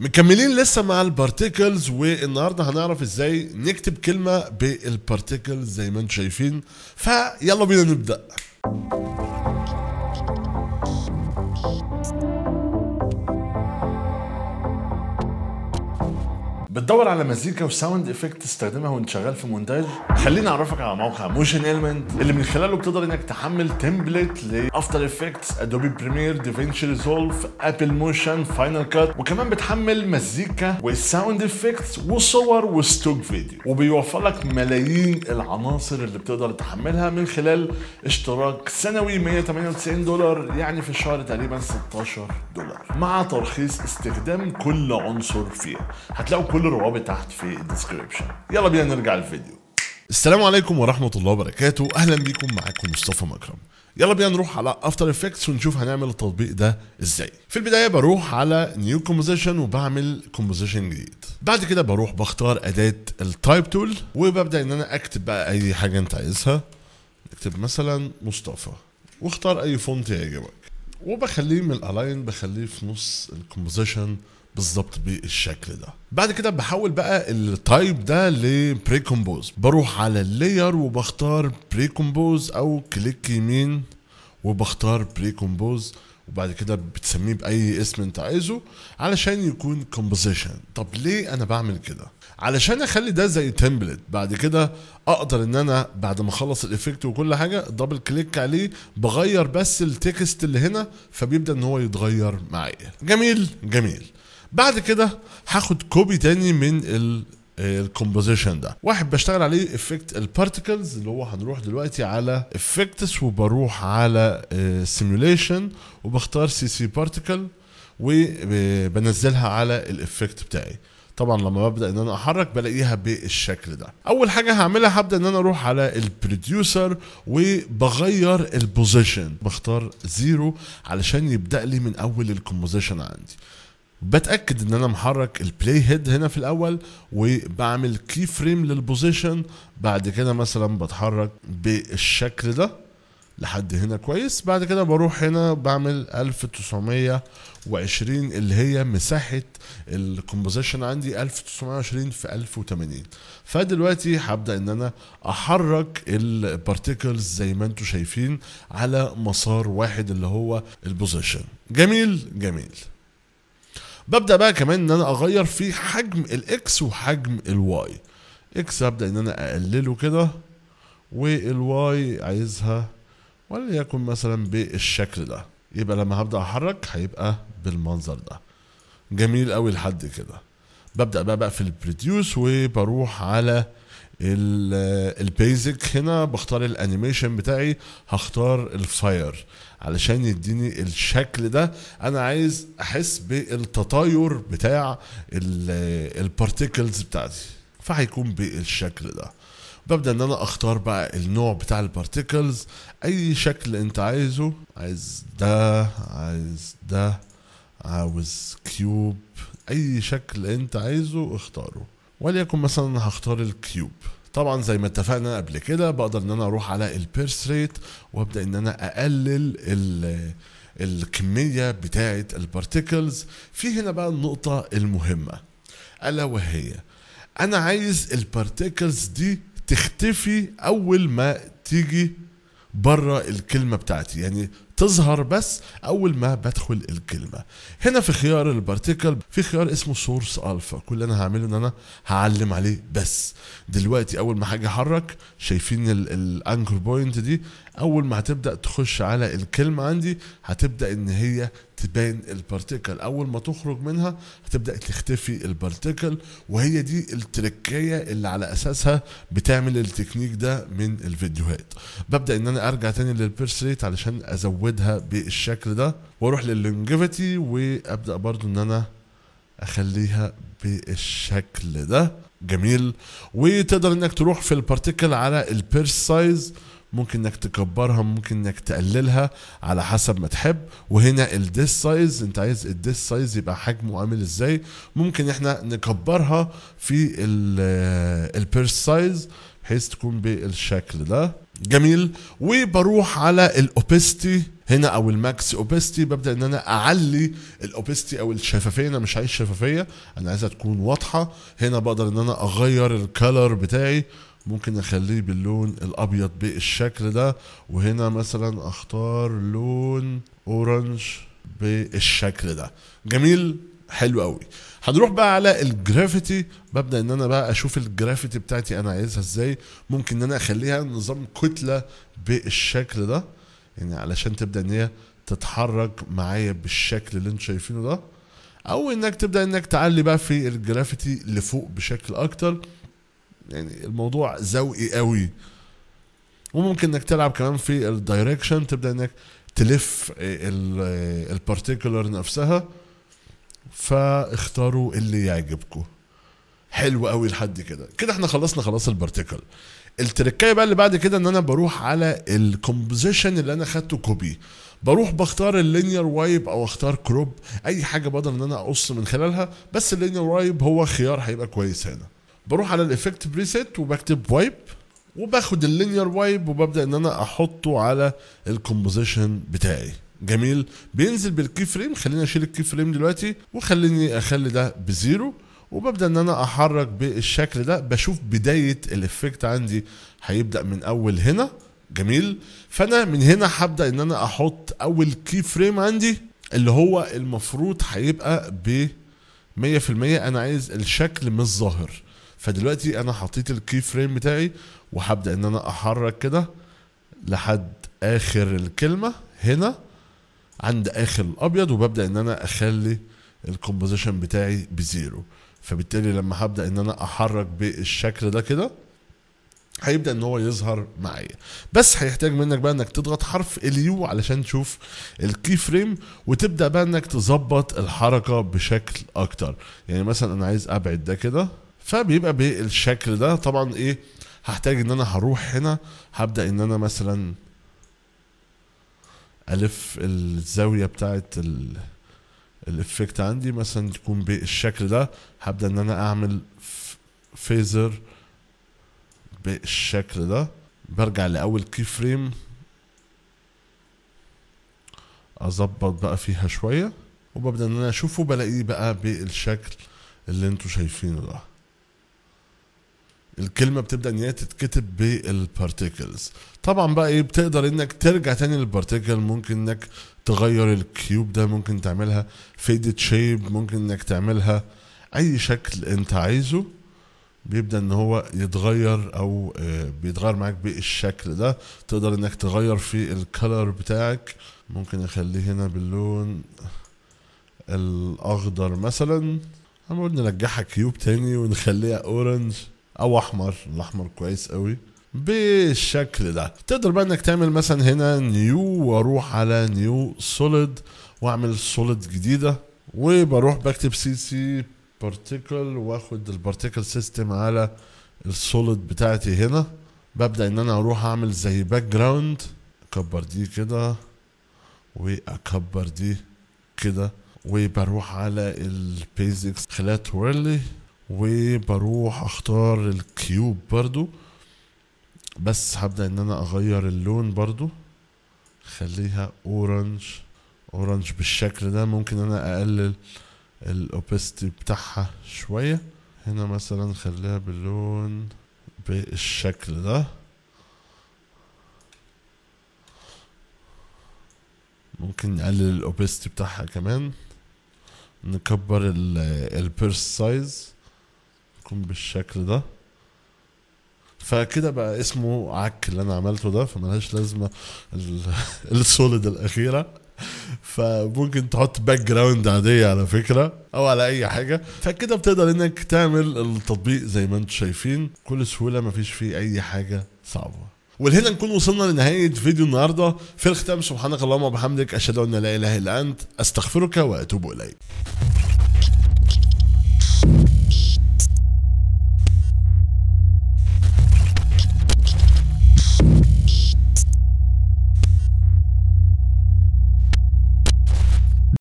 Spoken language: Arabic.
مكملين لسه مع البارتيكلز والنهارده هنعرف ازاي نكتب كلمه بالبارتيكلز زي ما انتم شايفين فيلا بينا نبدا بتدور على مزيكا وساوند افكت تستخدمها وانت شغال في مونتاج خليني اعرفك على موقع موشن ايلمنت اللي من خلاله بتقدر انك تحمل تمبلت لافتر افكتس ادوبي بريمير ديفينشي ريزولف ابل موشن فاينل كات وكمان بتحمل مزيكا والساوند افكتس وصور وستوك فيديو وبيوفر لك ملايين العناصر اللي بتقدر تحملها من خلال اشتراك سنوي 198 دولار يعني في الشهر تقريبا 16 دولار مع ترخيص استخدام كل عنصر فيها هتلاقوا كل الروابط تحت في الديسكريبشن يلا بينا نرجع للفيديو السلام عليكم ورحمه الله وبركاته اهلا بيكم معاكم مصطفى مكرم يلا بينا نروح على افتر افكتس ونشوف هنعمل التطبيق ده ازاي في البدايه بروح على نيو كومبوزيشن وبعمل كومبوزيشن جديد بعد كده بروح بختار اداه التايب تول وببدا ان انا اكتب بقى اي حاجه انت عايزها اكتب مثلا مصطفى واختار اي فونت يعجبك وبخليه من الالاين بخليه في نص الكومبوزيشن بالظبط بالشكل ده بعد كده بحول بقى التايب ده لبري كومبوز بروح على اللاير وبختار بري كومبوز او كليك يمين وبختار بري كومبوز وبعد كده بتسميه باي اسم انت عايزه علشان يكون كومبوزيشن طب ليه انا بعمل كده علشان اخلي ده زي تمبلت بعد كده اقدر ان انا بعد ما اخلص الايفكت وكل حاجه دبل كليك عليه بغير بس التكست اللي هنا فبيبدا ان هو يتغير معايا جميل جميل بعد كده هاخد كوبي تاني من الكومبوزيشن ده واحد بشتغل عليه افكت البارتكلز اللي هو هنروح دلوقتي على افكتس وبروح على سيميوليشن آه، وبختار سي سي بارتيكل وبنزلها على الافكت بتاعي طبعا لما ببدا ان انا احرك بلاقيها بالشكل ده اول حاجه هعملها هبدا ان انا اروح على البروديوسر وبغير البوزيشن بختار زيرو علشان يبدا لي من اول الكومبوزيشن عندي بتاكد ان انا محرك البلاي هيد هنا في الاول وبعمل كي فريم للبوزيشن بعد كده مثلا بتحرك بالشكل ده لحد هنا كويس بعد كده بروح هنا بعمل 1920 اللي هي مساحة الكومبوزيشن عندي 1920 في 1080 فدلوقتي هبدأ ان انا احرك البارتيكلز زي ما انتم شايفين على مسار واحد اللي هو البوزيشن جميل جميل ببدا بقى كمان ان انا اغير في حجم الاكس وحجم الواي اكس هبدا ان انا اقلله كده والواي عايزها وليكن مثلا بالشكل ده يبقى لما هبدا احرك هيبقى بالمنظر ده جميل قوي لحد كده ببدا بقى بقى في البريديوس وبروح على البيزك هنا بختار الانيميشن بتاعي هختار الفاير علشان يديني الشكل ده انا عايز احس بالتطاير بتاع البارتيكلز بتاعتي فهيكون بالشكل ده ببدا ان انا اختار بقى النوع بتاع البارتيكلز اي شكل انت عايزه عايز ده عايز ده عاوز كيوب اي شكل انت عايزه اختاره وليكن مثلا هختار الكيوب طبعا زي ما اتفقنا قبل كده بقدر ان انا اروح على البيرس ريت وابدا ان انا اقلل ال الكميه بتاعه البارتيكلز في هنا بقى النقطه المهمه الا وهي انا عايز البارتيكلز دي تختفي اول ما تيجي بره الكلمه بتاعتي يعني تظهر بس اول ما بدخل الكلمه هنا في خيار البارتيكل في خيار اسمه سورس الفا كل اللي انا هعمله ان انا هعلم عليه بس دلوقتي اول ما حاجه احرك شايفين الانكر بوينت دي اول ما هتبدا تخش على الكلمه عندي هتبدا ان هي تبان البارتيكل اول ما تخرج منها هتبدا تختفي البارتيكل وهي دي التركية اللي على اساسها بتعمل التكنيك ده من الفيديوهات ببدا ان انا ارجع تاني للبيرس ريت علشان ازودها بالشكل ده واروح لللونجيفيتي وابدا برضو ان انا اخليها بالشكل ده جميل وتقدر انك تروح في البارتيكل على البيرس سايز ممكن انك تكبرها ممكن انك تقللها على حسب ما تحب وهنا الديس سايز انت عايز الديس سايز يبقى حجمه عامل ازاي ممكن احنا نكبرها في البيرس سايز بحيث تكون بالشكل ده جميل وبروح على الاوبستي هنا او الماكس اوبستي ببدا ان انا اعلي الاوبستي او الشفافيه انا مش عايز شفافيه انا عايزها تكون واضحه هنا بقدر ان انا اغير الكالر بتاعي ممكن اخليه باللون الابيض بالشكل ده وهنا مثلا اختار لون اورنج بالشكل ده جميل حلو قوي هنروح بقى على الجرافيتي ببدا ان انا بقى اشوف الجرافيتي بتاعتي انا عايزها ازاي ممكن ان انا اخليها نظام كتله بالشكل ده يعني علشان تبدا ان هي تتحرك معايا بالشكل اللي انتم شايفينه ده او انك تبدا انك تعلي بقى في الجرافيتي لفوق بشكل اكتر يعني الموضوع ذوقي قوي وممكن انك تلعب كمان في الدايركشن تبدا انك تلف البارتيكولر نفسها فاختاروا اللي يعجبكم حلو قوي لحد كده كده احنا خلصنا خلاص البارتيكل التركايه بقى اللي بعد كده ان انا بروح على الكومبوزيشن اللي انا خدته كوبي بروح بختار اللينير وايب او اختار كروب اي حاجه بقدر ان انا اقص من خلالها بس اللينير وايب هو خيار هيبقى كويس هنا بروح على الايفكت بريسيت وبكتب وايب وباخد اللينير وايب وببدا ان انا احطه على الكومبوزيشن بتاعي جميل بينزل بالكي فريم خليني اشيل الكي فريم دلوقتي وخليني اخلي ده بزيرو وببدا ان انا احرك بالشكل ده بشوف بدايه الايفكت عندي هيبدا من اول هنا جميل فانا من هنا هبدا ان انا احط اول كي فريم عندي اللي هو المفروض هيبقى ب 100% انا عايز الشكل مش ظاهر فدلوقتي انا حطيت الكي فريم بتاعي وهبدا ان انا احرك كده لحد اخر الكلمه هنا عند اخر الابيض وببدا ان انا اخلي الكومبوزيشن بتاعي بزيرو فبالتالي لما هبدا ان انا احرك بالشكل ده كده هيبدا ان هو يظهر معايا بس هيحتاج منك بقى انك تضغط حرف اليو علشان تشوف الكي فريم وتبدا بقى انك تظبط الحركه بشكل اكتر يعني مثلا انا عايز ابعد ده كده فبيبقى بالشكل ده طبعا ايه هحتاج ان انا هروح هنا هبدا ان انا مثلا الف الزاويه بتاعت الافكت عندي مثلا تكون بالشكل ده هبدا ان انا اعمل فيزر بالشكل ده برجع لاول كي فريم اظبط بقى فيها شويه وببدا ان انا اشوفه بلاقيه بقى بالشكل اللي انتوا شايفينه ده الكلمة بتبدأ ان هي تتكتب بالبارتيكلز طبعا بقى ايه بتقدر انك ترجع تاني للبارتيكل ممكن انك تغير الكيوب ده ممكن تعملها فيدد شيب ممكن انك تعملها اي شكل انت عايزه بيبدا ان هو يتغير او آه، بيتغير معاك بالشكل ده تقدر انك تغير في الكلر بتاعك ممكن اخليه هنا باللون الاخضر مثلا هنقول نرجعها كيوب تاني ونخليها اورنج او احمر الاحمر كويس قوي بالشكل ده تقدر بقى انك تعمل مثلا هنا نيو واروح على نيو سوليد واعمل سوليد جديده وبروح بكتب سي سي بارتيكل واخد البارتيكل سيستم على السوليد بتاعتي هنا ببدا ان انا اروح اعمل زي باك جراوند اكبر دي كده واكبر دي كده وبروح على البيزكس خلات ويرلي وبروح اختار الكيوب برضو بس هبدا ان انا اغير اللون برضو خليها اورنج اورنج بالشكل ده ممكن انا اقلل الاوبستي بتاعها شويه هنا مثلا خليها باللون بالشكل ده ممكن نقلل الاوبستي بتاعها كمان نكبر البيرس سايز هيكون بالشكل ده فكده بقى اسمه عك اللي انا عملته ده فملهاش لازمه السوليد الاخيره فممكن تحط باك جراوند عاديه على فكره او على اي حاجه فكده بتقدر انك تعمل التطبيق زي ما انتم شايفين بكل سهوله مفيش فيه اي حاجه صعبه ولهنا نكون وصلنا لنهاية فيديو النهاردة في الختام سبحانك اللهم وبحمدك أشهد أن لا إله إلا أنت أستغفرك وأتوب إليك